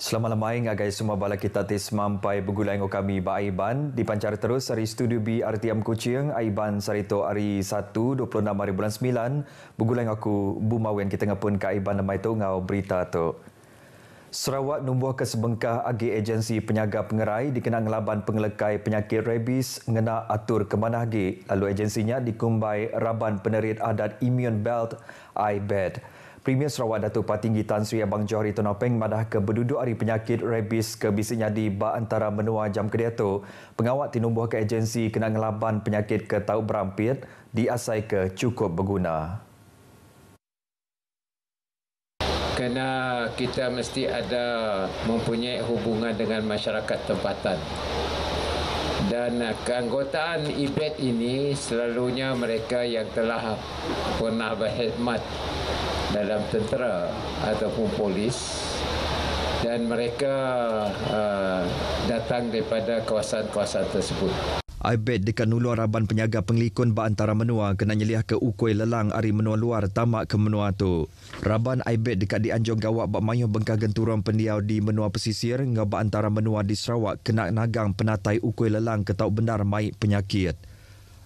Selamat malam agai semua bala kita tes sampai begulaing kami ba Aiban dipancar terus dari studio B RTM Kuching Aiban Sarito hari 1 26 hari bulan 9 begulaing aku Bumau yang kita ngapun ka Aiban nama itu ngau berita tu. Sarawak numbuh ke sebengkah agi agensi penyaga pengerai dikenal laban pengelekai penyakit rabies ngena atur ke mana lalu agensinya dikumbai raban penerit adat Immune Belt IBED. Premier Sarawak Datuk Patinggi Tan Sri Abang Johari Tonopeng madah ke berduduk hari penyakit rabies ke bisiknya di ba antara menua jam kedia tu. Pengawat tinumbuh ke agensi kena ngelaban penyakit ke tau berampir diasai ke cukup berguna. Kerana kita mesti ada mempunyai hubungan dengan masyarakat tempatan dan keanggotaan IBET ini selalunya mereka yang telah pernah berkhidmat dalam tentera ataupun polis dan mereka uh, datang daripada kawasan-kawasan tersebut. Ibet dekat nuluar raban penyaga penglikun ba antara menua kena nyeliah ke ukoi lelang ari menua luar tamak ke menua tu. Raban Ibet dekat dianjong gawak ba mayuh bengka genturon pendiau di menua pesisir nga ba antara menua di Sarawak kena nagang penatai ukoi lelang ke tau benar mai penyakit.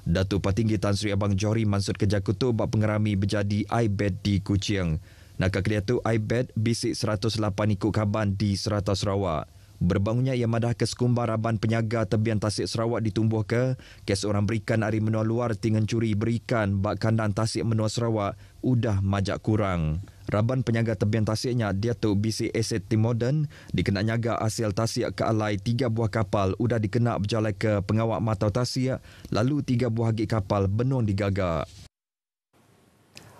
Datuk Patinggi Tan Sri Abang Johri Mansud Kejakutu bak pengerami berjadi iBed di Kuching. Nak kekali itu iBed bisik 108 ikut kaban di Serata Sarawak. Berbangunnya ia madah ke sekumba raban penyaga tebian Tasik Sarawak ditumbuh ke, kes orang berikan dari menua luar tingan curi berikan bak kandang Tasik menua Sarawak udah majak kurang. Raban penyaga tebian Tasiknya, dia tu BC Asset Timoden, dikena nyaga hasil Tasik ke alai tiga buah kapal udah dikenak berjalan ke pengawak matau Tasik, lalu tiga buah gig kapal benung digagak.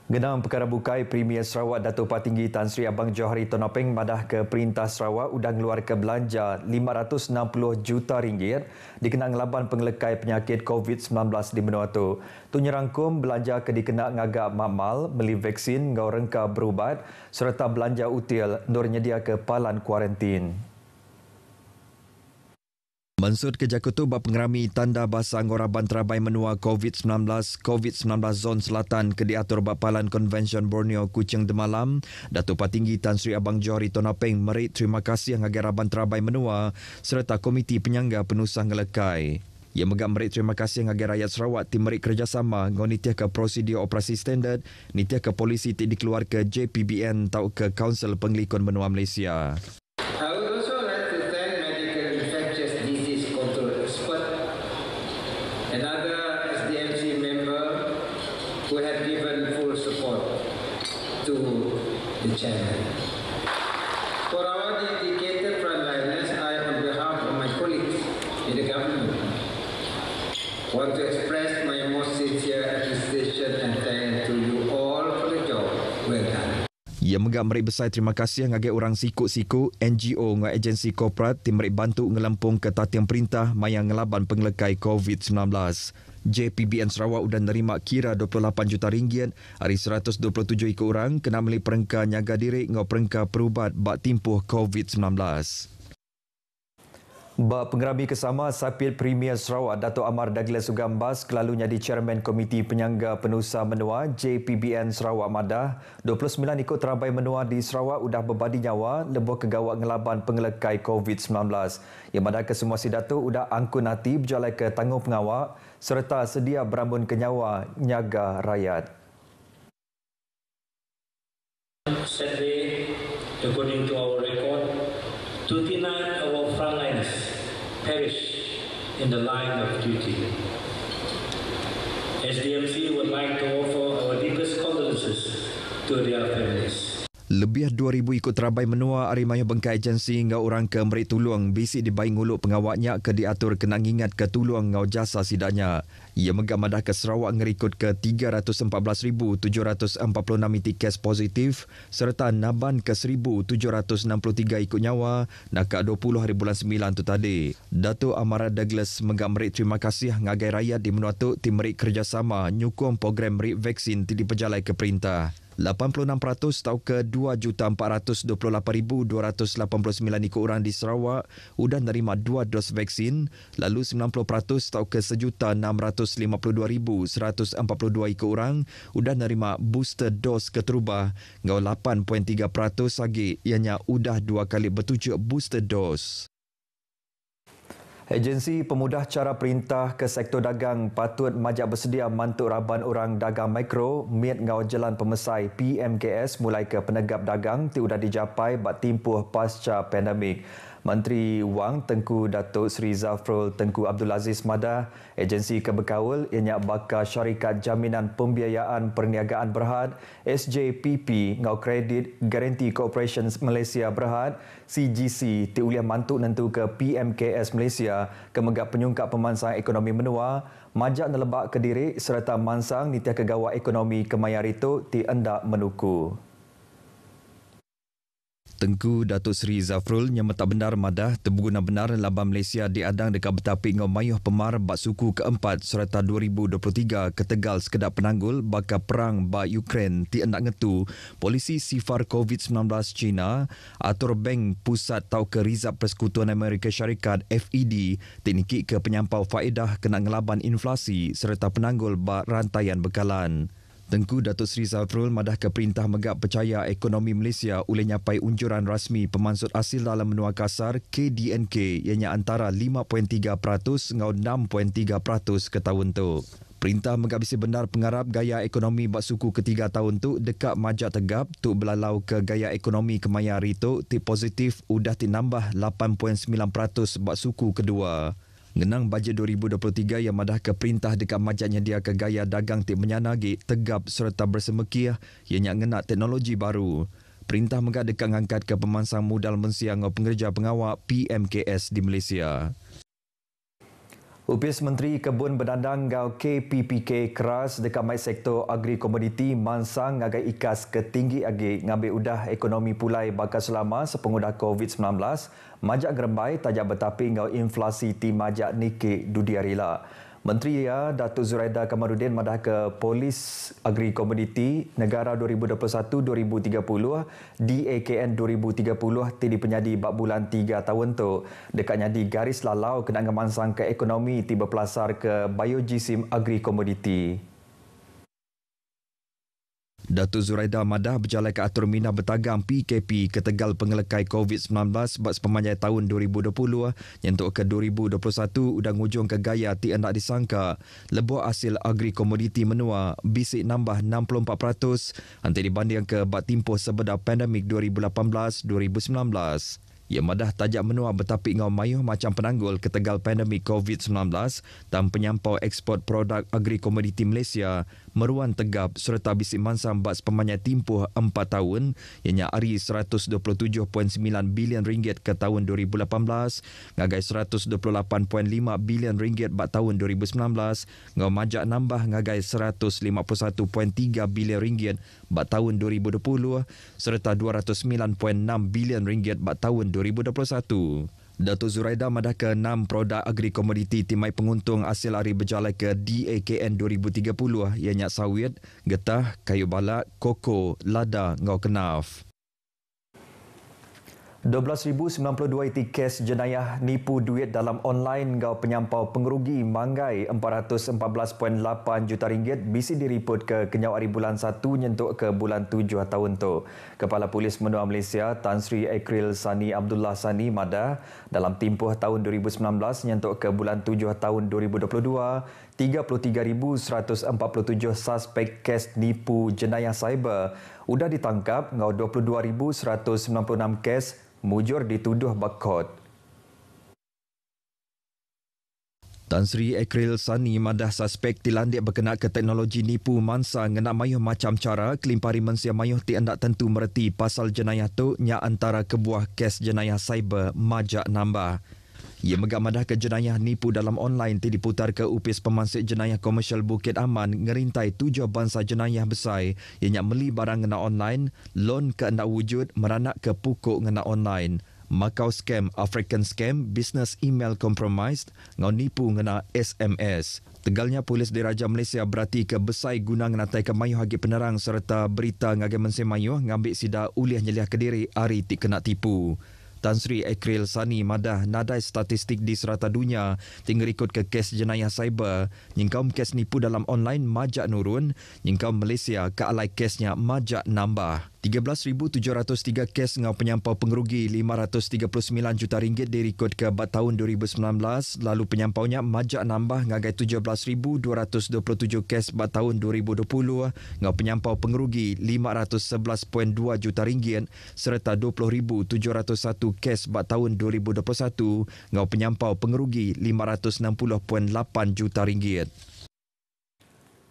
Genam Perkara Bukai Premier Sarawak Datuk Patinggi Tan Sri Abang Johari Tonopeng madah ke Perintah Sarawak udang luar ke belanja 560 juta ringgit dikenang laban pengelekai penyakit COVID-19 di benua itu. Tu rangkum belanja ke dikenak ngagak mamal beli vaksin ngau rengka berubat serta belanja util nur nyedia ke palan kuarantin. Bansut Kejakutu berpengerami tanda bahasa Ngora Bantrabai menua COVID-19 COVID-19 Zon Selatan ke diatur Bapalan Convention Borneo Kucing Demalam Datuk Patinggi Tan Sri Abang Johari Tonapeng merit terima kasih yang agar Bantrabai menua serta Komiti Penyangga Penusah Ngelekai. Yang megak merik terima kasih agar rakyat Sarawak tim merik kerjasama dengan nitiah ke prosedur operasi standard, nitiah ke polisi tidak dikeluar ke JPBN atau ke Kaunsel Penglikon Menua Malaysia. want to express my most sincere appreciation and thanks to you all for the job well done. Ia megak merik besar terima kasih ngagai orang siku-siku, NGO ngai agensi korporat tim merik bantu ngelampung ke tatian perintah maya ngelaban pengelekai COVID-19. JPBN Sarawak sudah menerima kira 28 juta ringgit dari 127 ikut orang kena meli perengka nyaga diri ngau perengka perubat bak timpuh COVID-19. Pengerami Kesama Sapil Premier Sarawak Dato Amar Daglia Sugambas kelalunya di Chairman Komiti Penyangga Penusa Menua JPBN Sarawak Madah 29 ikut terabai menua di Sarawak sudah berbadi nyawa lebuh kegawat ngelaban pengelekai COVID-19 yang mana kesemua si Dato sudah angkun hati berjalan ke tanggung pengawak serta sedia berambun kenyawa nyaga rakyat Sadly, according to our record, 29 perish in the line of duty. SDMC would like to offer our deepest condolences to their family. lebih 2,000 ikut terabai menua arimanya Bengkai Agensi ngau orang ke Merit Tulung bisik di nguluk pengawaknya ke diatur kena ingat ke Tulung ngau jasa sidanya. Ia megak madah ke Sarawak ngerikut ke 314,746 tiket positif serta naban ke 1,763 ikut nyawa nak ke 20 hari bulan 9 tu tadi. Dato Amara Douglas megak terima kasih ngagai rakyat di menua tu tim Merit kerjasama nyukum program Merit vaksin tidak pejalai ke perintah. 86% tahu ke 2,428,289 ikut orang di Sarawak sudah menerima dua dos vaksin, lalu 90% tahu ke 1,652,142 ikut orang sudah menerima booster dos keterubah, dengan 8.3% lagi ianya sudah dua kali bertujuk booster dos. Agensi Pemudah Cara Perintah ke Sektor Dagang patut majak bersedia mantuk raban orang dagang mikro Miet Ngau Jalan Pemesai PMKS mulai ke penegap dagang tiada dijapai bat timpuh pasca pandemik. Menteri Wang Tengku Datuk Seri Zafrul Tengku Abdul Aziz Mada, Agensi Kebekawal Inyak Bakar Syarikat Jaminan Pembiayaan Perniagaan Berhad, SJPP Ngau Kredit Garanti Corporation Malaysia Berhad, CGC Tiulian Mantuk Nentu ke PMKS Malaysia, Kemegah Penyungkap Pemansang Ekonomi Menua, Majak Nelebak Kediri serta Mansang Nitiah Kegawa Ekonomi Kemayarito Ti Endak Menuku. Tengku Datuk Seri Zafrul yang mentah benar madah terbuguna benar laban Malaysia diadang dekat Betapi Ngau Mayuh Pemar Bak Suku keempat serata 2023 ke Tegal sekedap penanggul bakal perang bak Ukraine ti enak ngetu polisi sifar COVID-19 China atur bank pusat tau ke Rizab Persekutuan Amerika Syarikat FED tinikik ke penyampau faedah kena ngelaban inflasi serta penanggul bak rantaian bekalan. Tengku Datuk Seri Zafrul madah ke perintah megap percaya ekonomi Malaysia oleh nyapai unjuran rasmi pemansut hasil dalam menua kasar KDNK ianya antara 5.3% ngaun 6.3% ke tahun tu. Perintah menghabisi benar pengarap gaya ekonomi bak suku ketiga tahun tu dekat majak tegap tu belalau ke gaya ekonomi kemaya itu ti positif udah ti nambah 8.9% bak suku kedua. Ngenang Bajet 2023 yang madah ke perintah dekat majatnya dia ke gaya dagang tip menyanagi tegap serta bersemekiah yang yang ngenak teknologi baru. Perintah mengadakan angkat ke pemansang modal mensiang pengerja pengawal PMKS di Malaysia. Upis Menteri Kebun Benandang Gau KPPK keras dekat mai sektor agri komoditi mansang agai ikas ketinggi tinggi agi ngambil udah ekonomi pulai bakal selama sepengudah COVID-19 majak gerembai tajak betapi ngau inflasi ti majak nike dudiarila. arila. Menteri ya Datuk Zuraida Kamarudin madah ke Polis Agri Komuniti Negara 2021-2030 di AKN 2030 tidi penyadi bak bulan tiga tahun tu dekatnya di garis lalau kenangan mansang ke ekonomi tiba pelasar ke Biojisim Agri Komuniti. Datuk Zuraida Madah berjalan ke Atur Mina Bertagam PKP ke Tegal Pengelekai COVID-19 sebab sepemanjai tahun 2020 yang untuk ke 2021 udang ujung ke gaya ti anak disangka lebuah hasil agri komoditi menua bisik nambah 64% antara dibanding ke bat timpuh sebedar pandemik 2018-2019. Ia madah tajak menua bertapi ngau mayuh macam penanggul ketegal pandemik COVID-19 dan penyampau ekspor produk agri komoditi Malaysia Meruan Tegap serta Bisik Mansa Bats Pemanya Timpuh 4 tahun yang nyari 127.9 bilion ringgit ke tahun 2018 ngagai 128.5 bilion ringgit bat tahun 2019 ngau majak nambah ngagai 151.3 bilion ringgit bat tahun 2020 serta 209.6 bilion ringgit bat tahun 2021. Dato' Zuraida madahkan enam produk agri-komoditi timai penguntung hasil hari berjalan ke DAKN 2030 ianya sawit, getah, kayu balak, koko, lada, ngau kenaf. 12,092 IT kes jenayah nipu duit dalam online gau penyampau pengerugi mangai 414.8 juta ringgit bisi direport ke kenyawari bulan 1 nyentuk ke bulan 7 tahun tu. Kepala Polis Menua Malaysia Tan Sri Ekril Sani Abdullah Sani Mada dalam tempoh tahun 2019 nyentuk ke bulan 7 tahun 2022 33,147 suspek kes nipu jenayah cyber. Udah ditangkap ngau 22,196 kes mujur dituduh bakot. Tan Sri Ekril Sani madah suspek tilandik berkena ke teknologi nipu mansa ngena mayuh macam cara kelimpari mensia mayuh ti anda tentu merti pasal jenayah tu nya antara kebuah kes jenayah cyber majak nambah. Ia megak madah ke jenayah nipu dalam online tidak diputar ke upis pemansik jenayah komersial Bukit Aman ngerintai tujuh bangsa jenayah besar yang meli barang ngena online, loan ke anda wujud meranak ke pukuk ngena online. Macau scam, African scam, business email compromised, ngau nipu ngena SMS. Tegalnya polis diraja Malaysia berarti ke besai guna ngenatai ke mayuh agi penerang serta berita ngagai mensi mayuh ngambil sida uliah nyeliah kediri hari tik kena tipu. Tan Sri Akril Sani Madah Nadai Statistik di Serata Dunia tinggal ikut ke kes jenayah cyber yang kaum kes nipu dalam online majak nurun yang kaum Malaysia ke alai kesnya majak nambah. 13,703 kes dengan penyampau pengerugi 539 juta ringgit direkod ke bat tahun 2019 lalu penyampaunya majak nambah ngagai 17,227 kes bat tahun 2020 dengan penyampau pengerugi 511.2 juta ringgit serta 20,701 kes bak tahun 2021 ngau penyampau pengerugi 560.8 juta ringgit.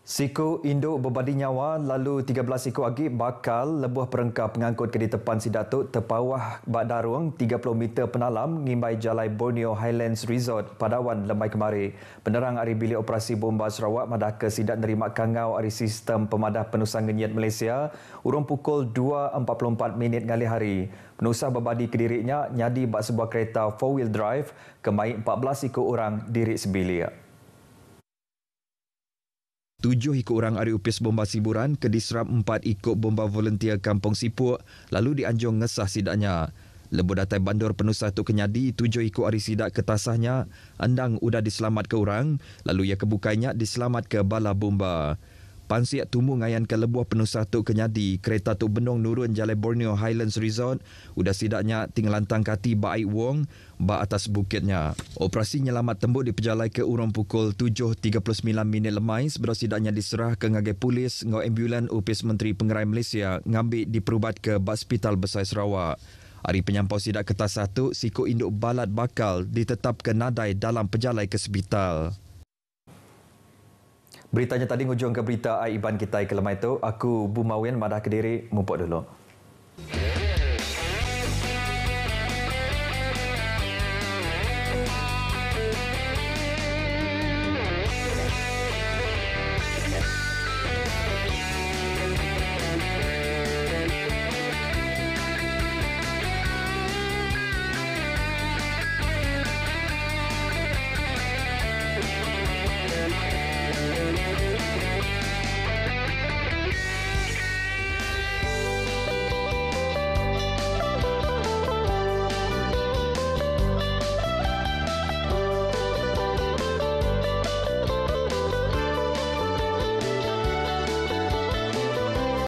Siku induk berbadi nyawa lalu 13 siku agib bakal lebuh perengkap pengangkut ke di tepan Sidatuk terpawah Bak Darung 30 meter penalam ngimbai Jalai Borneo Highlands Resort Padawan lembai kemari. Penerang hari bilik operasi bomba Sarawak madaka Sidat nerima kangau hari sistem pemadah penusang genyit Malaysia urung pukul 2.44 minit ngali hari. Penusah berbadi kedirinya nyadi bak sebuah kereta four-wheel drive kemai 14 siku orang diri sebilik tujuh ikut orang ari upis bomba siburan ke diserap empat ikut bomba volunteer Kampung Sipuk lalu dianjung ngesah sidaknya. Lebuh datai bandar penusah tu kenyadi tujuh ikut ari sidak ketasahnya, endang udah diselamat ke orang lalu ia kebukainya diselamat ke bala bomba. Pansiak tumbuh ngayan ke lebuah penuh satu kenyadi, kereta tu benung nurun jalan Borneo Highlands Resort, udah sidaknya ting lantang kati baik wong, ba atas bukitnya. Operasi nyelamat tembuk diperjalai ke urung pukul 7.39 minit lemai, sebelum sidaknya diserah ke ngagai polis, ngau ambulan upis Menteri Pengerai Malaysia, ngambil diperubat ke Hospital Besar Sarawak. Hari penyampau sidak kertas satu, siku induk balat bakal ditetap ke nadai dalam perjalai ke sepital. Beritanya tadi ngujung ke berita Aiban Kitai Kelemai itu, aku Bu Madah Kediri mumpuk dulu. Yeah.